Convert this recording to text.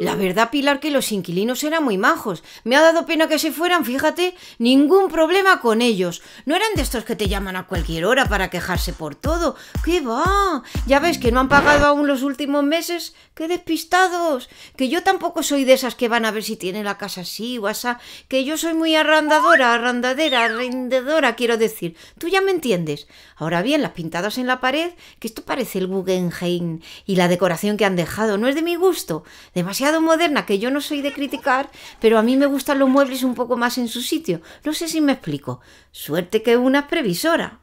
La verdad, Pilar, que los inquilinos eran muy majos. Me ha dado pena que se fueran, fíjate, ningún problema con ellos. No eran de estos que te llaman a cualquier hora para quejarse por todo. ¡Qué va! Ya ves que no han pagado aún los últimos meses. ¡Qué despistados! Que yo tampoco soy de esas que van a ver si tiene la casa así o Que yo soy muy arrandadora, arrandadera, arrendedora, quiero decir. Tú ya me entiendes. Ahora bien, las pintadas en la pared, que esto parece el Guggenheim y la decoración que han dejado, no es de mi gusto. Demasiado moderna, que yo no soy de criticar, pero a mí me gustan los muebles un poco más en su sitio. No sé si me explico. Suerte que una es previsora.